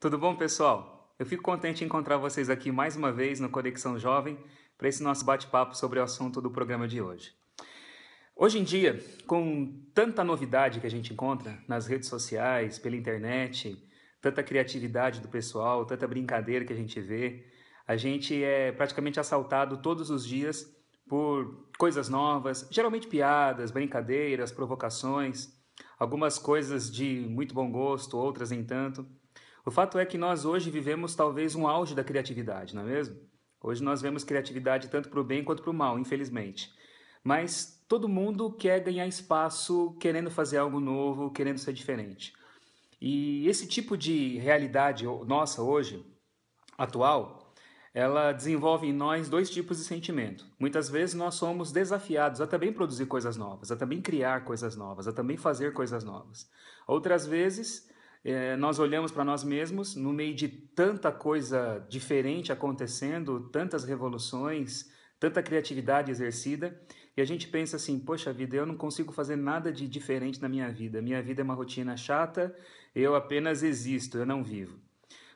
Tudo bom, pessoal? Eu fico contente em encontrar vocês aqui mais uma vez no Conexão Jovem para esse nosso bate-papo sobre o assunto do programa de hoje. Hoje em dia, com tanta novidade que a gente encontra nas redes sociais, pela internet, tanta criatividade do pessoal, tanta brincadeira que a gente vê, a gente é praticamente assaltado todos os dias por coisas novas, geralmente piadas, brincadeiras, provocações, algumas coisas de muito bom gosto, outras nem tanto. O fato é que nós hoje vivemos talvez um auge da criatividade, não é mesmo? Hoje nós vemos criatividade tanto para o bem quanto para o mal, infelizmente. Mas todo mundo quer ganhar espaço querendo fazer algo novo, querendo ser diferente. E esse tipo de realidade nossa hoje, atual, ela desenvolve em nós dois tipos de sentimento. Muitas vezes nós somos desafiados a também produzir coisas novas, a também criar coisas novas, a também fazer coisas novas. Outras vezes é, nós olhamos para nós mesmos no meio de tanta coisa diferente acontecendo, tantas revoluções, tanta criatividade exercida, e a gente pensa assim: poxa vida, eu não consigo fazer nada de diferente na minha vida. Minha vida é uma rotina chata, eu apenas existo, eu não vivo.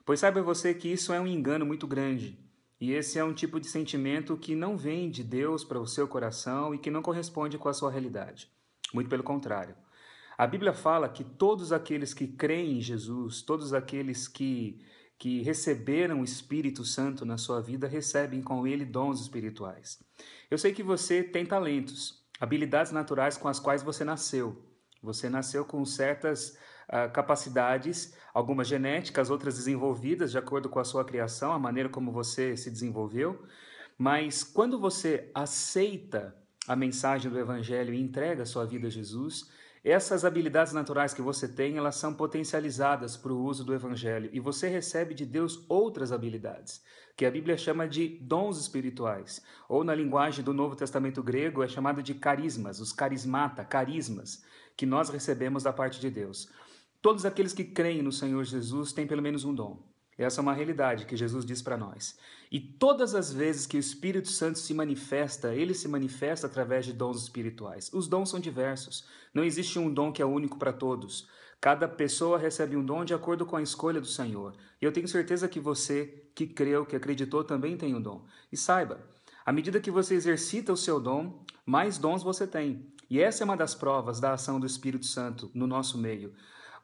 Pois saiba você que isso é um engano muito grande. E esse é um tipo de sentimento que não vem de Deus para o seu coração e que não corresponde com a sua realidade. Muito pelo contrário. A Bíblia fala que todos aqueles que creem em Jesus, todos aqueles que, que receberam o Espírito Santo na sua vida, recebem com ele dons espirituais. Eu sei que você tem talentos, habilidades naturais com as quais você nasceu. Você nasceu com certas uh, capacidades, algumas genéticas, outras desenvolvidas de acordo com a sua criação, a maneira como você se desenvolveu. Mas quando você aceita a mensagem do Evangelho e entrega a sua vida a Jesus, essas habilidades naturais que você tem, elas são potencializadas para o uso do evangelho e você recebe de Deus outras habilidades, que a Bíblia chama de dons espirituais, ou na linguagem do Novo Testamento grego é chamada de carismas, os carismata, carismas, que nós recebemos da parte de Deus. Todos aqueles que creem no Senhor Jesus têm pelo menos um dom. Essa é uma realidade que Jesus diz para nós. E todas as vezes que o Espírito Santo se manifesta, ele se manifesta através de dons espirituais. Os dons são diversos. Não existe um dom que é único para todos. Cada pessoa recebe um dom de acordo com a escolha do Senhor. E eu tenho certeza que você que creu, que acreditou, também tem um dom. E saiba, à medida que você exercita o seu dom, mais dons você tem. E essa é uma das provas da ação do Espírito Santo no nosso meio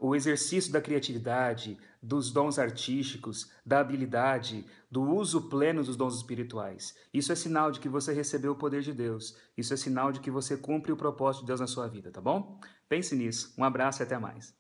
o exercício da criatividade, dos dons artísticos, da habilidade, do uso pleno dos dons espirituais. Isso é sinal de que você recebeu o poder de Deus. Isso é sinal de que você cumpre o propósito de Deus na sua vida, tá bom? Pense nisso. Um abraço e até mais.